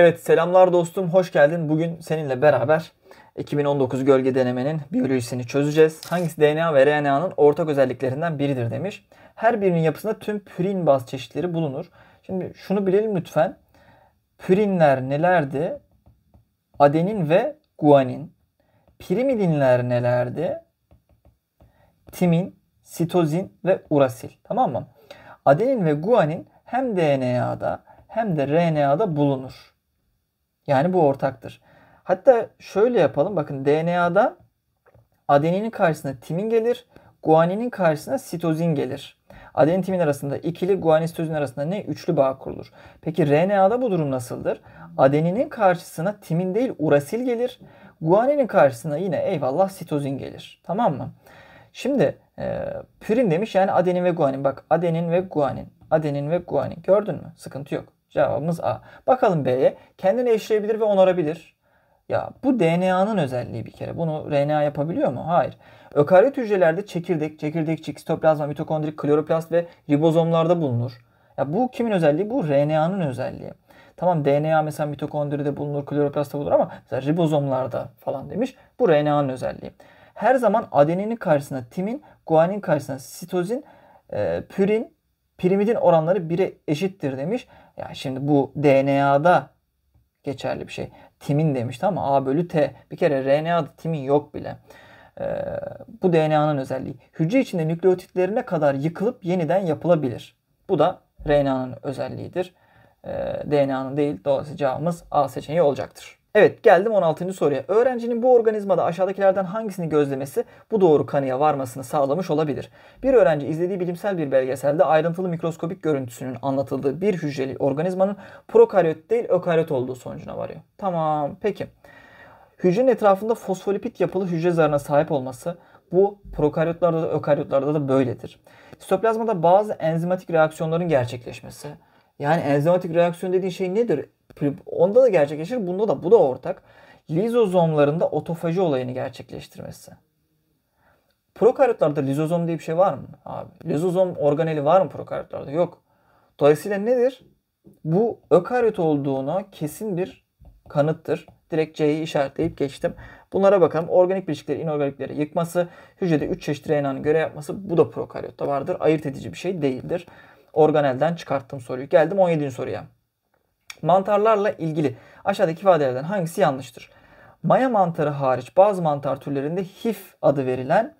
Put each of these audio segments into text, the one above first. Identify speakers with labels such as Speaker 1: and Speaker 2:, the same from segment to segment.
Speaker 1: Evet selamlar dostum hoş geldin. Bugün seninle beraber 2019 gölge denemenin biyolojisini çözeceğiz. Hangisi DNA ve RNA'nın ortak özelliklerinden biridir demiş. Her birinin yapısında tüm pürin baz çeşitleri bulunur. Şimdi şunu bilelim lütfen. Pürinler nelerdi? Adenin ve guanin. Pirimidinler nelerdi? Timin, sitozin ve urasil. Tamam mı? Adenin ve guanin hem DNA'da hem de RNA'da bulunur. Yani bu ortaktır. Hatta şöyle yapalım. Bakın DNA'da adeninin karşısına timin gelir. Guaninin karşısına sitozin gelir. Adenin timin arasında ikili guanin sitozin arasında ne? Üçlü bağ kurulur. Peki RNA'da bu durum nasıldır? Adeninin karşısına timin değil urasil gelir. Guaninin karşısına yine eyvallah sitozin gelir. Tamam mı? Şimdi e, pürin demiş yani adenin ve guanin. Bak adenin ve guanin. Adenin ve guanin. Gördün mü? Sıkıntı yok. Cevabımız A. Bakalım B'ye. Kendini eşleyebilir ve onarabilir. Ya bu DNA'nın özelliği bir kere. Bunu RNA yapabiliyor mu? Hayır. Ökaryot hücrelerde çekirdek, çekirdekçik, sitoplazma, mitokondri, kloroplast ve ribozomlarda bulunur. Ya bu kimin özelliği? Bu RNA'nın özelliği. Tamam DNA mesela mitokondride bulunur, kloroplastta bulunur ama mesela ribozomlarda falan demiş. Bu RNA'nın özelliği. Her zaman adeninin karşısına timin, guanin karşısına sitozin, e, pürin, pirimidin oranları 1'e eşittir demiş. Yani şimdi bu DNA'da geçerli bir şey. Timin demişti ama A bölü T. Bir kere RNA'da timin yok bile. Ee, bu DNA'nın özelliği. Hücre içinde nükleotitlerine kadar yıkılıp yeniden yapılabilir. Bu da RNA'nın özelliğidir. Ee, DNA'nın değil. Dolayısıyla cevabımız A seçeneği olacaktır. Evet geldim 16. soruya. Öğrencinin bu organizmada aşağıdakilerden hangisini gözlemesi bu doğru kanıya varmasını sağlamış olabilir. Bir öğrenci izlediği bilimsel bir belgeselde ayrıntılı mikroskopik görüntüsünün anlatıldığı bir hücreli organizmanın prokaryot değil ökaryot olduğu sonucuna varıyor. Tamam peki. Hücrenin etrafında fosfolipit yapılı hücre zarına sahip olması bu prokaryotlarda da ökaryotlarda da böyledir. Sitoplazmada bazı enzimatik reaksiyonların gerçekleşmesi. Yani enzimatik reaksiyon dediğin şey nedir? onda da gerçekleşir. Bunda da bu da ortak. Lizozomlarında otofaji olayını gerçekleştirmesi. Prokaryotlarda lizozom diye bir şey var mı abi? Lizozom organeli var mı prokaryotlarda? Yok. Dolayısıyla nedir? Bu ökaryot olduğunu kesin bir kanıttır. Direkt C'yi işaretleyip geçtim. Bunlara bakalım. Organik bileşikleri, inorganikleri yıkması, hücrede 3 çeşit RNA'nın göre yapması bu da prokaryotta vardır. Ayırt edici bir şey değildir. Organelden çıkarttım soruyu. Geldim 17. soruya. Mantarlarla ilgili aşağıdaki ifadelerden hangisi yanlıştır? Maya mantarı hariç bazı mantar türlerinde HIF adı verilen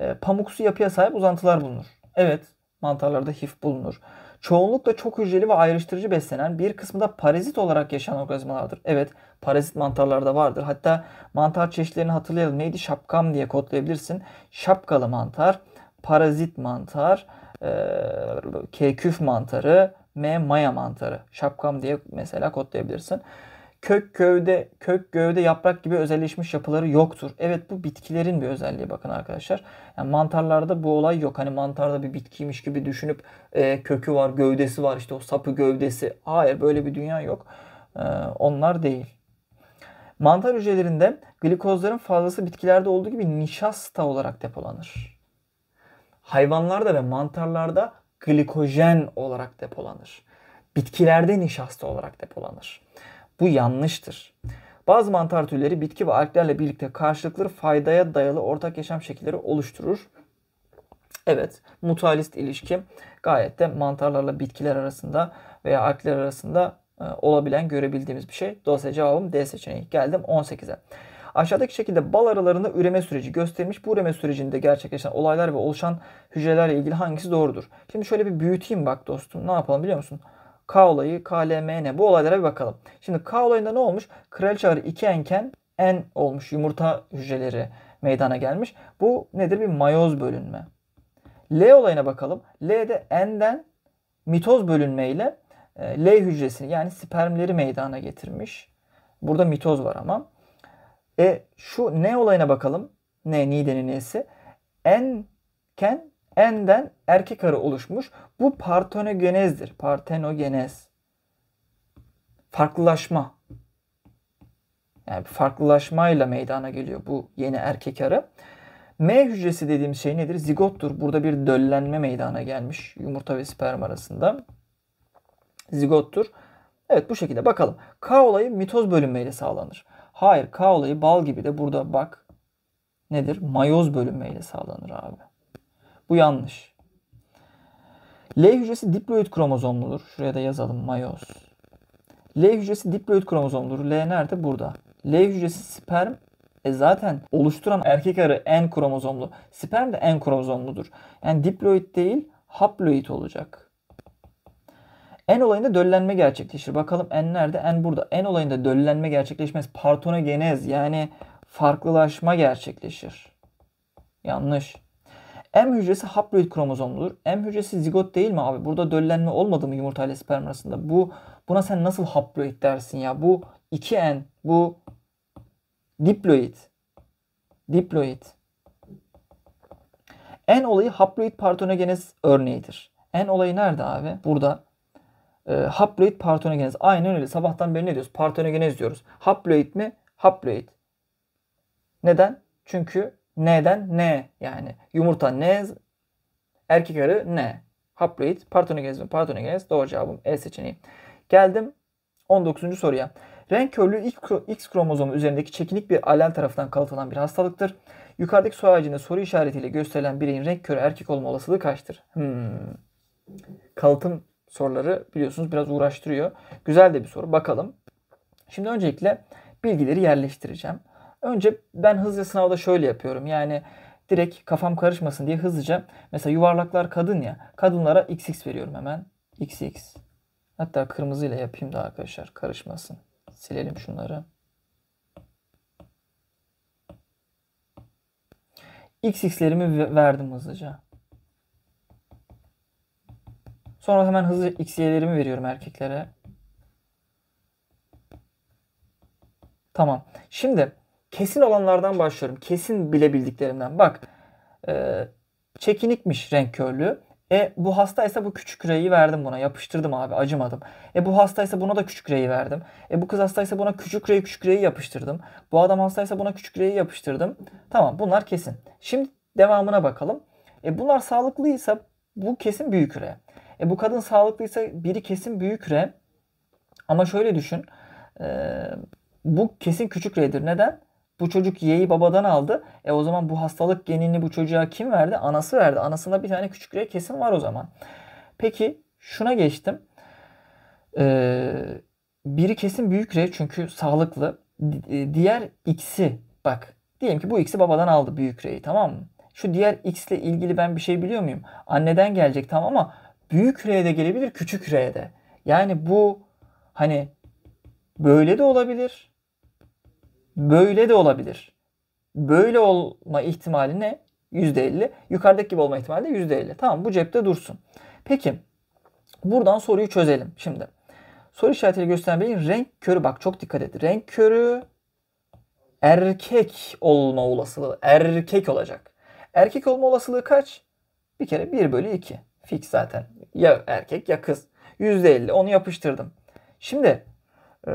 Speaker 1: e, pamuksu yapıya sahip uzantılar bulunur. Evet, mantarlarda HIF bulunur. Çoğunlukla çok hücreli ve ayrıştırıcı beslenen bir kısmı da parazit olarak yaşayan organizmalardır. Evet, parazit mantarlarda vardır. Hatta mantar çeşitlerini hatırlayalım. Neydi? Şapkam diye kodlayabilirsin. Şapkalı mantar, parazit mantar, e, keküf mantarı, M maya mantarı. Şapkam diye mesela kodlayabilirsin. Kök gövde, kök gövde yaprak gibi özelleşmiş yapıları yoktur. Evet bu bitkilerin bir özelliği bakın arkadaşlar. Yani mantarlarda bu olay yok. Hani mantarda bir bitkiymiş gibi düşünüp e, kökü var, gövdesi var işte o sapı gövdesi. Hayır böyle bir dünya yok. E, onlar değil. Mantar hücrelerinde glikozların fazlası bitkilerde olduğu gibi nişasta olarak depolanır. Hayvanlarda ve mantarlarda glikojen olarak depolanır. Bitkilerde nişasta olarak depolanır. Bu yanlıştır. Bazı mantar türleri bitki ve alglerle birlikte karşılıklı faydaya dayalı ortak yaşam şekilleri oluşturur. Evet, mutualist ilişki gayet de mantarlarla bitkiler arasında veya algler arasında e, olabilen görebildiğimiz bir şey. Dolayısıyla cevabım D seçeneği. Geldim 18'e. Aşağıdaki şekilde bal aralarında üreme süreci gösterilmiş. Bu üreme sürecinde gerçekleşen olaylar ve oluşan hücrelerle ilgili hangisi doğrudur? Şimdi şöyle bir büyüteyim bak dostum. Ne yapalım biliyor musun? K olayı, KLMN bu olaylara bir bakalım. Şimdi K olayında ne olmuş? Kraliçe arı 2 enken en olmuş. Yumurta hücreleri meydana gelmiş. Bu nedir? Bir mayoz bölünme. L olayına bakalım. L'de N'den mitoz bölünmeyle e, L hücresini yani spermleri meydana getirmiş. Burada mitoz var ama. E şu ne olayına bakalım. Ne Nide'nin nesi? Enken enden erkek arı oluşmuş. Bu partenogenezdir. Partenogenez. Farklılaşma. Yani farklılaşmayla meydana geliyor bu yeni erkek arı. M hücresi dediğim şey nedir? Zigottur. Burada bir döllenme meydana gelmiş yumurta ve sperm arasında. Zigottur. Evet bu şekilde bakalım. K olayı mitoz bölünmeyle sağlanır. Hayır K olayı bal gibi de burada bak nedir? Mayoz bölünmeyle sağlanır abi. Bu yanlış. L hücresi diploid kromozomludur. Şuraya da yazalım mayoz. L hücresi diploid kromozomludur. L nerede? Burada. L hücresi sperm e zaten oluşturan erkek arı N kromozomlu. Sperm de N kromozomludur. Yani diploid değil haploid olacak. En olayında döllenme gerçekleşir. Bakalım en nerede? En burada. En olayında döllenme gerçekleşmez. Partonogenez yani farklılaşma gerçekleşir. Yanlış. M hücresi haploid kromozomludur. M hücresi zigot değil mi abi? Burada döllenme olmadı mı yumurta ile sperm arasında? Bu buna sen nasıl haploid dersin ya? Bu 2N, bu diploid. Diploid. En olayı haploid partonogenez örneğidir. En olayı nerede abi? Burada. E, haploid partonogenez. Aynen öyle. Sabahtan beri ne diyoruz? Partonogenez diyoruz. Haploid mi? Haploid. Neden? Çünkü neden? Ne? yani. Yumurta ne? erkek arı ne? Haploid, partonogenez mi? Partonogenez. Doğru cevabım E seçeneği. Geldim 19. soruya. Renk körlüğü X kromozomu üzerindeki çekinik bir alel tarafından kalıtılan bir hastalıktır. Yukarıdaki soru ağacında soru işaretiyle gösterilen bireyin renk körü erkek olma olasılığı kaçtır? Hmm. Kalıtım soruları biliyorsunuz biraz uğraştırıyor. Güzel de bir soru. Bakalım. Şimdi öncelikle bilgileri yerleştireceğim. Önce ben hızlı sınavda şöyle yapıyorum. Yani direkt kafam karışmasın diye hızlıca mesela yuvarlaklar kadın ya. Kadınlara xx veriyorum hemen. xx. Hatta kırmızıyla yapayım da arkadaşlar karışmasın. Silelim şunları. xx'lerimi verdim hızlıca. Sonra hemen hızlı x, veriyorum erkeklere. Tamam. Şimdi kesin olanlardan başlıyorum. Kesin bilebildiklerimden. Bak e, çekinikmiş renk körlüğü. E bu hastaysa bu küçük reyi verdim buna. Yapıştırdım abi acımadım. E bu hastaysa buna da küçük reyi verdim. E bu kız hastaysa buna küçük reyi küçük reyi yapıştırdım. Bu adam hastaysa buna küçük reyi yapıştırdım. Tamam bunlar kesin. Şimdi devamına bakalım. E bunlar sağlıklıysa bu kesin büyük R. E, bu kadın sağlıklıysa biri kesin büyük R. Ama şöyle düşün. E, bu kesin küçük R'dir. Neden? Bu çocuk Y'yi babadan aldı. E o zaman bu hastalık genini bu çocuğa kim verdi? Anası verdi. Anasında bir tane küçük R kesin var o zaman. Peki şuna geçtim. Ee, biri kesin büyük R çünkü sağlıklı. E, diğer X'i bak diyelim ki bu X'i babadan aldı büyük R'yi tamam mı? Şu diğer X ile ilgili ben bir şey biliyor muyum? Anneden gelecek tamam ama büyük R'ye de gelebilir, küçük R'ye de. Yani bu hani böyle de olabilir, böyle de olabilir. Böyle olma ihtimali ne? %50. Yukarıdaki gibi olma ihtimali de %50. Tamam bu cepte dursun. Peki buradan soruyu çözelim şimdi. Soru işaretiyle gösteren beyin renk körü bak çok dikkat et. Renk körü erkek olma olasılığı. Erkek olacak. Erkek olma olasılığı kaç? Bir kere 1 bölü 2. Fix zaten. Ya erkek ya kız. %50 onu yapıştırdım. Şimdi e,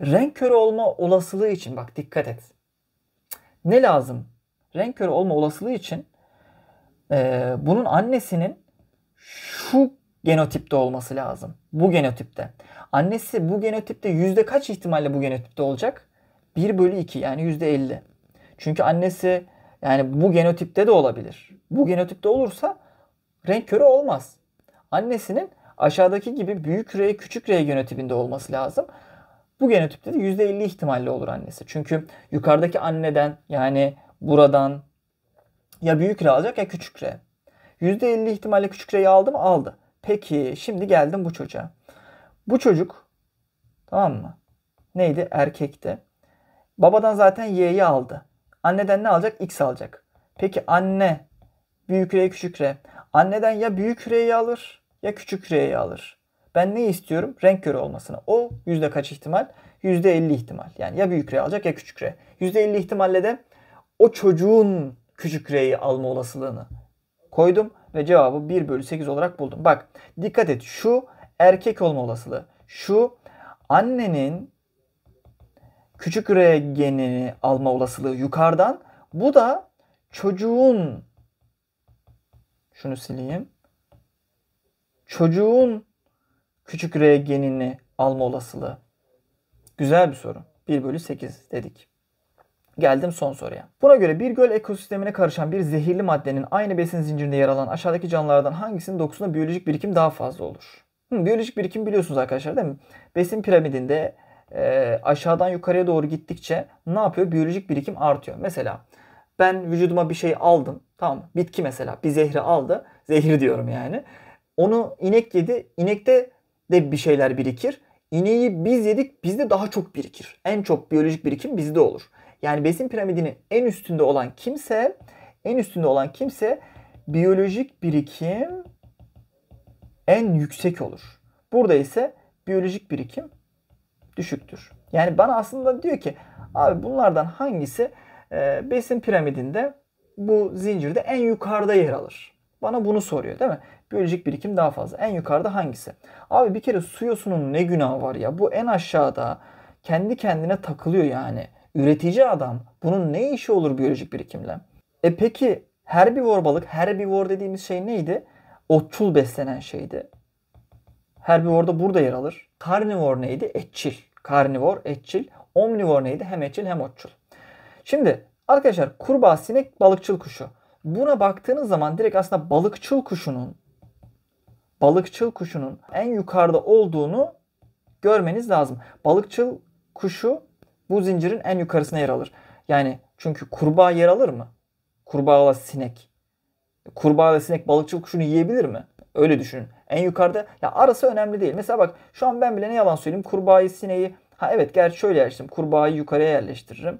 Speaker 1: renk körü olma olasılığı için bak dikkat et. Ne lazım? Renk körü olma olasılığı için e, bunun annesinin şu genotipte olması lazım. Bu genotipte. Annesi bu genotipte yüzde kaç ihtimalle bu genotipte olacak? 1 bölü 2 yani yüzde 50. Çünkü annesi yani bu genotipte de olabilir. Bu genotipte olursa renk körü olmaz. Annesinin aşağıdaki gibi büyük R küçük R genotipinde olması lazım. Bu genotipte de %50 ihtimalle olur annesi. Çünkü yukarıdaki anneden yani buradan ya büyük R alacak ya küçük R. %50 ihtimalle küçük R'yi aldı mı? Aldı. Peki şimdi geldim bu çocuğa. Bu çocuk tamam mı? Neydi? Erkekti. Babadan zaten Y'yi aldı. Anneden ne alacak? X alacak. Peki anne büyük R küçük R. Anneden ya büyük küreyi alır ya küçük küreyi alır. Ben ne istiyorum? Renk körü olmasını. O yüzde kaç ihtimal? Yüzde 50 ihtimal. Yani ya büyük küre alacak ya küçük küre. Yüzde 50 ihtimalle de o çocuğun küçük küreyi alma olasılığını koydum ve cevabı 1 bölü 8 olarak buldum. Bak dikkat et şu erkek olma olasılığı. Şu annenin küçük küre genini alma olasılığı yukarıdan. Bu da çocuğun şunu sileyim. Çocuğun küçük R genini alma olasılığı. Güzel bir soru. 1 bölü 8 dedik. Geldim son soruya. Buna göre bir göl ekosistemine karışan bir zehirli maddenin aynı besin zincirinde yer alan aşağıdaki canlılardan hangisinin dokusunda biyolojik birikim daha fazla olur? Hı, biyolojik birikim biliyorsunuz arkadaşlar değil mi? Besin piramidinde e, aşağıdan yukarıya doğru gittikçe ne yapıyor? Biyolojik birikim artıyor. Mesela ben vücuduma bir şey aldım. Tamam bitki mesela bir zehri aldı. Zehir diyorum yani. Onu inek yedi. İnekte de bir şeyler birikir. İneği biz yedik bizde daha çok birikir. En çok biyolojik birikim bizde olur. Yani besin piramidinin en üstünde olan kimse en üstünde olan kimse biyolojik birikim en yüksek olur. Burada ise biyolojik birikim düşüktür. Yani bana aslında diyor ki abi bunlardan hangisi e, besin piramidinde bu zincirde en yukarıda yer alır? Bana bunu soruyor değil mi? Biyolojik birikim daha fazla. En yukarıda hangisi? Abi bir kere su yosunun ne günahı var ya? Bu en aşağıda kendi kendine takılıyor yani. Üretici adam. Bunun ne işi olur biyolojik birikimle? E peki her bir herbivor balık, vor dediğimiz şey neydi? Otçul beslenen şeydi. her bir vorda burada yer alır. Karnivor neydi? Etçil. Karnivor, etçil. Omnivor neydi? Hem etçil hem otçul. Şimdi Arkadaşlar kurbağa sinek balıkçıl kuşu. Buna baktığınız zaman direkt aslında balıkçıl kuşunun balıkçıl kuşunun en yukarıda olduğunu görmeniz lazım. Balıkçıl kuşu bu zincirin en yukarısına yer alır. Yani çünkü kurbağa yer alır mı? kurbağa ile sinek. kurbağa ile sinek balıkçıl kuşunu yiyebilir mi? Öyle düşünün. En yukarıda ya arası önemli değil. Mesela bak şu an ben bile ne yalan söyleyeyim kurbağayı sineği ha evet gerçi şöyle yerleştirdim. Kurbağayı yukarıya yerleştiririm.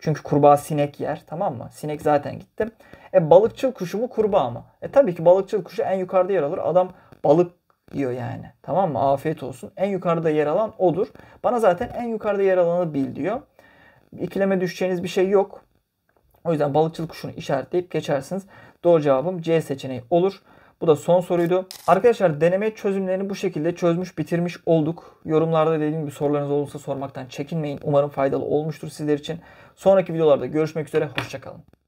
Speaker 1: Çünkü kurbağa sinek yer tamam mı? Sinek zaten gitti. E balıkçıl kuşu mu kurbağa mı? E tabii ki balıkçıl kuşu en yukarıda yer alır. Adam balık yiyor yani. Tamam mı? Afiyet olsun. En yukarıda yer alan odur. Bana zaten en yukarıda yer alanı bil diyor. İkileme düşeceğiniz bir şey yok. O yüzden balıkçıl kuşunu işaretleyip geçersiniz. Doğru cevabım C seçeneği olur. Bu da son soruydu. Arkadaşlar deneme çözümlerini bu şekilde çözmüş bitirmiş olduk. Yorumlarda dediğim gibi sorularınız olursa sormaktan çekinmeyin. Umarım faydalı olmuştur sizler için. Sonraki videolarda görüşmek üzere. Hoşçakalın.